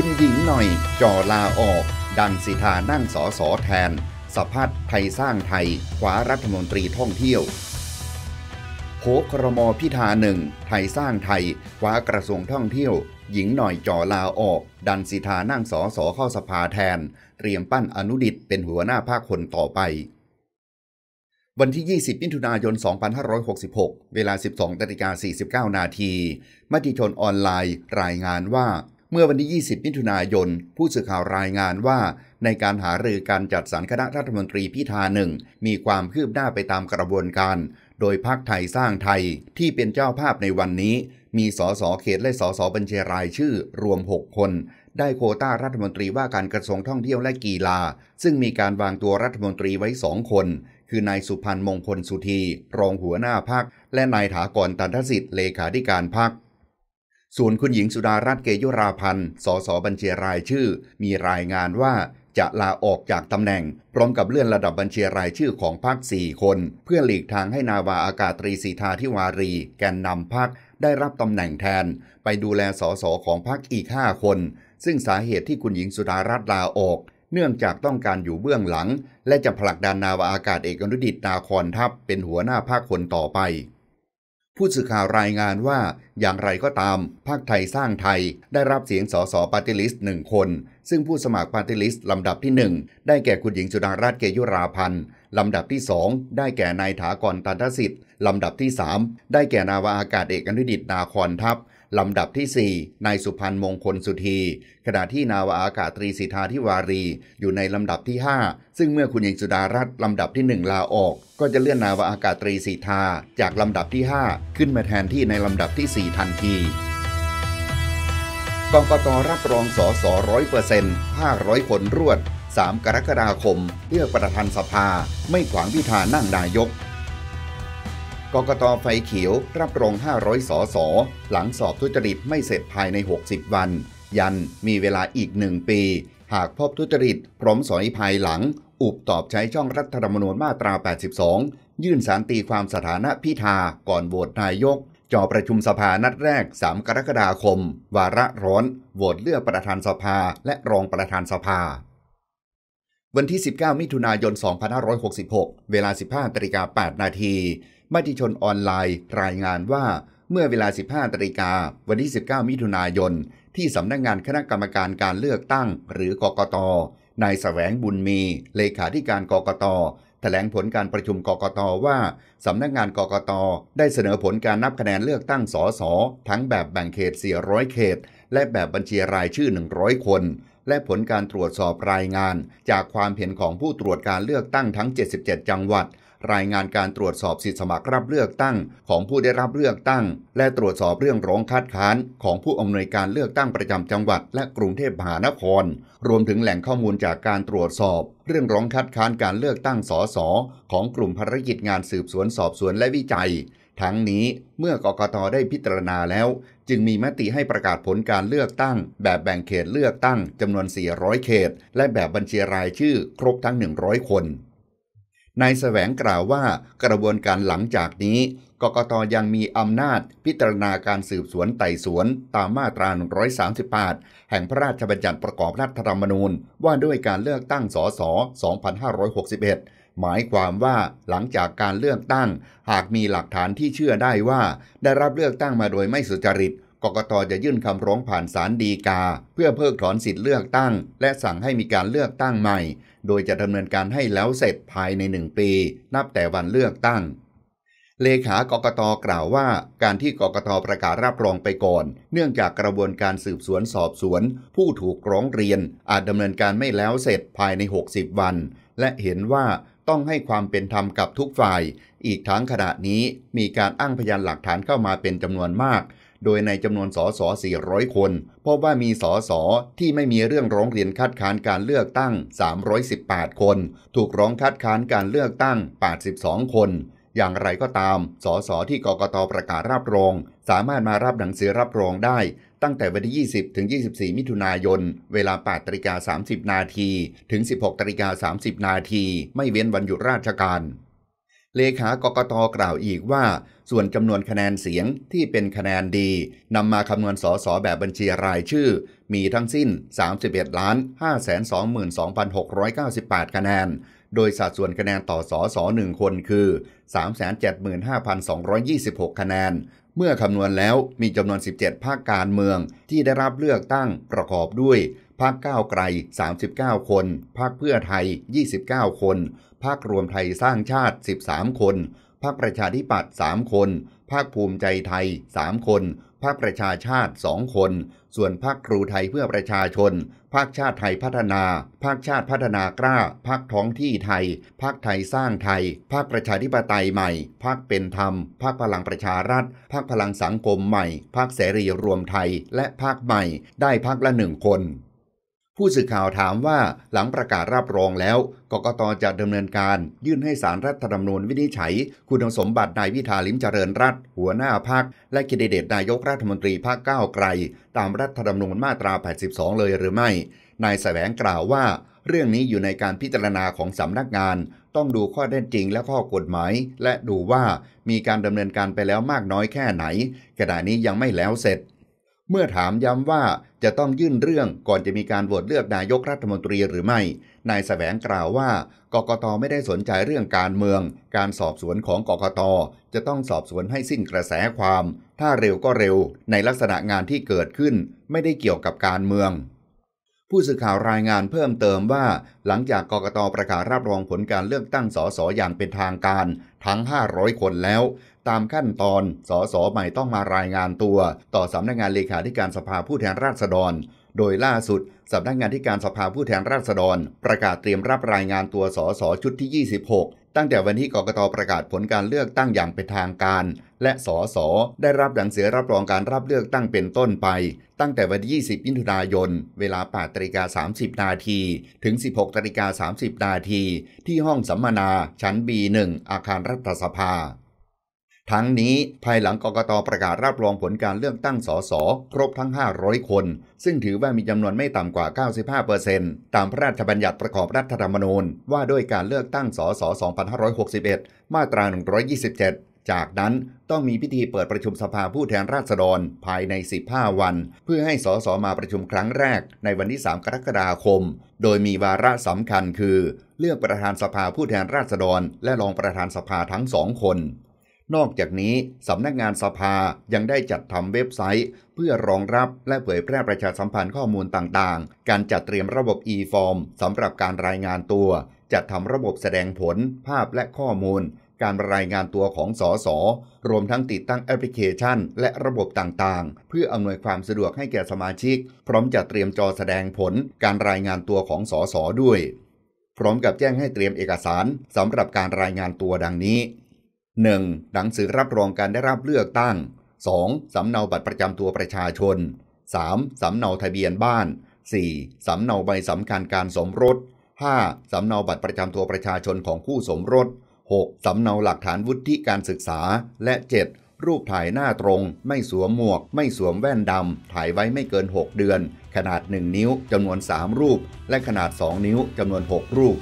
คุณหญิงหน่อยจอลาออก ดันสิทานั่งสอสอแทน สภัดไทยสร้างไทย คว้ารัฐมนตรีท่องเที่ยวโผครมพิธาหนึ่งไทยสร้างไทย คว้ากระทรวงท่องเที่ยว หญิงหน่อยจอลาออก ดันสิทานั่งสอสอเข้าสภาแทน เตรียมปั้นอนุดิตเป็นหัวหน้าภาคคนต่อไป วันที่ 20มิถุนายน 2566 เวลา 12นาฬิกา49 นาที มติชนออนไลน์ รายงานว่าเมื่อวันที่ 20 มิถุนายน ผู้สื่อข่าวรายงานว่า ในการหารือการจัดสรรคณะรัฐมนตรีพิธาหนึ่งมีความคืบหน้าไปตามกระบวนการ โดยพรรคไทยสร้างไทยที่เป็นเจ้าภาพในวันนี้ มี สสเขตและสสบัญชีรายชื่อรวม 6 คน ได้โคต้ารัฐมนตรีว่าการกระทรวงท่องเที่ยวและกีฬา ซึ่งมีการวางตัวรัฐมนตรีไว้สองคน คือ นายสุพันธ์มงคลสุธี รองหัวหน้าพักและนายถากร ตันทสิทธิ์ เลขาธิการพักส่วนคุณหญิงสุดารัตน์เกยุราพันธ์สสบัญชีรายชื่อ มีรายงานว่าจะลาออกจากตำแหน่ง พร้อมกับเลื่อนระดับบัญชีรายชื่อของพรรค4คน เพื่อหลีกทางให้นาวาอากาศตรีสีทาทิวารี แกนนำพรรคได้รับตำแหน่งแทนไปดูแลสสของพรรคอีก 5 คน ซึ่งสาเหตุที่คุณหญิงสุดารัตน์ลาออก เนื่องจากต้องการอยู่เบื้องหลัง และจะผลักดันนาวาอากาศเอกอนุดิตนาคอนทัพเป็นหัวหน้าภาคคนต่อไปผู้สื่อข่าวรายงานว่าอย่างไรก็ตามพรรคไทยสร้างไทยได้รับเสียงสสปาร์ติลิสต์หนึ่งคนซึ่งผู้สมัครปาร์ติลิสต์ลำดับที่ 1 ได้แก่คุณหญิงสุดารัตน์เกยุราพันธ์ ลำดับที่ 2 ได้แก่ นายถากร ตันทสิทธิ์ลำดับที่ 3 ได้แก่นาวาอากาศเอกอนุดิตนาคอนทัพลำดับที่4นายสุพันธ์มงคลสุธีขณะที่นาวาอากาศตรีสิทธาธิวารี อยู่ในลำดับที่ 5 ซึ่งเมื่อคุณหญิงสุดารัตน์ลำดับที่ 1 ลาออก ก็จะเลื่อนนาวาอากาศตรีสิทธา จากลำดับที่ 5 ขึ้นมาแทนที่ในลำดับที่ 4 ทันทีกกตรับรองสอสอร้อยเปอร์เซ็นต์ห้าร้อยคนรวด 3 กรกฎาคมเลือกประธานสภา ไม่ขวางพิธานั่งนายก กกตไฟเขียว รับรอง 500สอสอหลังสอบทุจริตไม่เสร็จภายใน 60 วัน ยันมีเวลาอีกหนึ่งปี หากพบทุจริต พร้อมสอยภายหลังอุบตอบใช้ช่องรัฐธรรมนูญมาตรา 82 ยื่นสารตีความสถานะพิธาก่อนโหวตนายกจอประชุมสภานัดแรก 3 กรกฎาคม วาระร้อน โหวตเลือกประธานสภาและรองประธานสภา วันที่ 19 มิถุนายน 2566 เวลา 15ตริกา8นาทีมติชนออนไลน์ รายงานว่า เมื่อเวลา 15 ตริกาวันที่ 19 มิถุนายน ที่สำนักงงานคณะกรรมการการเลือกตั้งหรือ กกตนายแสวงบุญมี เลขาธิการ กกตถแถลงผลการประชุมกกตว่า สำนักงานกกตได้เสนอผลการนับคะแนนเลือกตั้งสสทั้งแบบแบ่งเขต400เขต และแบบบัญชีรายชื่อ 100 คน และผลการตรวจสอบรายงาน จากความเห็นของผู้ตรวจการเลือกตั้งทั้ง 77 จังหวัดรายงานการตรวจสอบสิทธิสมัครรับเลือกตั้งของผู้ได้รับเลือกตั้งและตรวจสอบเรื่องร้องคัดค้านของผู้อำนวยการเลือกตั้งประจำจังหวัดและกรุงเทพมหานครรวมถึงแหล่งข้อมูลจากการตรวจสอบเรื่องร้องคัดค้านการเลือกตั้งสสของกลุ่มภารกิจงานสืบสวนสอบสวนและวิจัย ทั้งนี้เมื่อกกตได้พิจารณาแล้ว จึงมีมติให้ประกาศผลการเลือกตั้ง แบบแบ่งเขตเลือกตั้งจำนวน 400 เขต และแบบบัญชีรายชื่อ ครบทั้ง 100 คนนายแสวงกล่าวว่ากระบวนการหลังจากนี้ กกตยังมีอำนาจพิจารณาการสืบสวนไต่สวนตามมาตรา 138 แห่งพระราชบัญญัติประกอบรัฐธรรมนูญว่าด้วยการเลือกตั้งสส 2561 หมายความว่าหลังจากการเลือกตั้ง หากมีหลักฐานที่เชื่อได้ว่าได้รับเลือกตั้งมาโดยไม่สุจริต กกต จะยื่นคำร้องผ่านศาลฎีกา เพื่อเพิกถอนสิทธิเลือกตั้ง และสั่งให้มีการเลือกตั้งใหม่โดยจะดำเนินการให้แล้วเสร็จภายใน 1 ปี นับแต่วันเลือกตั้ง เลขากกตกล่าวว่าการที่กกตประกาศรับรองไปก่อน เนื่องจากกระบวนการสืบสวนสอบสวน ผู้ถูกร้องเรียนอาจดำเนินการไม่แล้วเสร็จภายใน 60 วัน และเห็นว่าต้องให้ความเป็นธรรมกับทุกฝ่าย อีกทั้งขณะนี้มีการอ้างพยานหลักฐานเข้ามาเป็นจำนวนมากโดยในจำนวนสส 400 คน พบว่ามีสส ที่ไม่มีเรื่องร้องเรียนคัดค้านการเลือกตั้ง 318 คน ถูกร้องคัดค้านการเลือกตั้ง 82 คน อย่างไรก็ตาม สส ที่กกต ประกาศรับรอง สามารถมารับหนังสือรับรองได้ ตั้งแต่วันที่ 20 ถึง 24 มิถุนายน เวลา8ตริกา30 นาทีถึง 16 ตริกา30 นาที ไม่เว้นวันหยุดราชการเลขากกตกล่าวอีกว่า ส่วนจำนวนคะแนนเสียงที่เป็นคะแนนดีนำมาคำนวณสสแบบบัญชีรายชื่อ มีทั้งสิ้น 31ล้าน522,698 คะแนน โดยสัดส่วนคะแนนต่อสสหนึ่งคนคือ 375,226 คะแนน เมื่อคำนวณแล้วมีจำนวน 17 ภาคการเมืองที่ได้รับเลือกตั้งประกอบด้วยพักก้าวไกล 39 คนพักเพื่อไทย 29 คนพักรวมไทยสร้างชาติ 13 คนพักประชาธิปัตย์3คนพักภูมิใจไทย3คนพักประชาชาติ2คน ส่วนพักครูไทยเพื่อประชาชนพักชาติไทยพัฒนาพักชาติพัฒนากล้าพักท้องที่ไทยพักไทยสร้างไทยพักประชาธิปไตยใหม่พักเป็นธรรมพักพลังประชารัฐพักพลังสังคมใหม่พักเสรีรวมไทย และพักใหม่ ได้พักละหนึ่งคนผู้สื่อข่าวถามว่าหลังประกาศรับรองแล้ว กกตจะดำเนินการ ยื่นให้สารรัฐธรรมนูญวินิจฉัย คุณสมบัตินายวิธาลิมเจริญรัฐ หัวหน้าพักและคิดเดตนายกรัฐมนตรีภาคก้าวไกล ตามรัฐธรรมนูญมาตรา 82 เลยหรือไม่ นายแสวงกล่าวว่า เรื่องนี้อยู่ในการพิจารณาของสำนักงาน ต้องดูข้อแท้จจริง และข้อกฎหมายและดูว่ามีการดำเนินการไปแล้วมากน้อยแค่ไหน กระนี้ยังไม่แล้วเสร็จเมื่อถามย้ำว่าจะต้องยื่นเรื่องก่อนจะมีการโหวตเลือกนายกรัฐมนตรีหรือไม่ นายสแสวงกล่าวว่า กกตไม่ได้สนใจเรื่องการเมือง การสอบสวนของกกตจะต้องสอบสวนให้สิ้นกระแสความ ถ้าเร็วก็เร็ว ในลักษณะงานที่เกิดขึ้นไม่ได้เกี่ยวกับการเมืองผู้สื่อข่าวรายงานเพิ่มเติมว่า หลังจากกกตประกาศรับรองผลการเลือกตั้งสสอย่างเป็นทางการทั้ง 500 คนแล้ว ตามขั้นตอนสสใหม่ต้องมารายงานตัว ต่อสำนักงานเลขาธิการสภาผู้แทนราษฎร โดยล่าสุดสำนักงานที่การสภาผู้แทนราษฎร ประกาศเตรียมรับรายงานตัวสสชุดที่ 26ตั้งแต่วันที่กกตประกาศผลการเลือกตั้งอย่างเป็นทางการ และสสได้รับหนังสือรับรองการรับเลือกตั้งเป็นต้นไป ตั้งแต่วันที่ 20มิถุนายนเวลา8ตาฬิกา30 นาที ถึง 16ตาฬิกา30 นาที ที่ห้องสัมมนาชั้น B1 อาคารรัฐสภาทั้งนี้ภายหลังกกตประกาศรับรองผลการเลือกตั้งสส ครบทั้ง 500 คน ซึ่งถือว่ามีจำนวนไม่ต่ำกว่า 95%ตามพระราชบัญญัติประกอบรัฐธรรมนูญว่าด้วยการเลือกตั้งสส2561 มาตรา127 จากนั้นต้องมีพิธีเปิดประชุมสภาผู้แทนราษฎรภายใน 15 วัน เพื่อให้สส มาประชุมครั้งแรกในวันที่3กรกฎาคม โดยมีวาระสำคัญ คือเลือกประธานสภาผู้แทนราษฎร และรองประธานสภาทั้งสองคนนอกจากนี้ สำนักงานสภายังได้จัดทำเว็บไซต์ เพื่อรองรับและเผยแพร่ประชาสัมพันธ์ข้อมูลต่างๆ การจัดเตรียมระบบ e-form สำหรับการรายงานตัว จัดทำระบบแสดงผล ภาพและข้อมูล การรายงานตัวของสส รวมทั้งติดตั้งแอปพลิเคชัน และระบบต่างๆ เพื่ออำนวยความสะดวกให้แก่สมาชิก พร้อมจัดเตรียมจอแสดงผล การรายงานตัวของสส ด้วย พร้อมกับแจ้งให้เตรียมเอกสารสำหรับการรายงานตัวดังนี้ 1. หนังสือรับรองการได้รับเลือกตั้ง 2. สำเนาบัตรประจำตัวประชาชน 3. สำเนาทะเบียนบ้าน 4. สำเนาใบสำคัญการสมรส 5. สำเนาบัตรประจำตัวประชาชนของคู่สมรส 6. สำเนาหลักฐานวุฒิการศึกษา และ 7. รูปถ่ายหน้าตรง ไม่สวมหมวก ไม่สวมแว่นดำถ่ายไว้ไม่เกิน 6 เดือน ขนาด 1 นิ้วจำนวน 3 รูป และขนาด 2 นิ้วจำนวน 6 รูป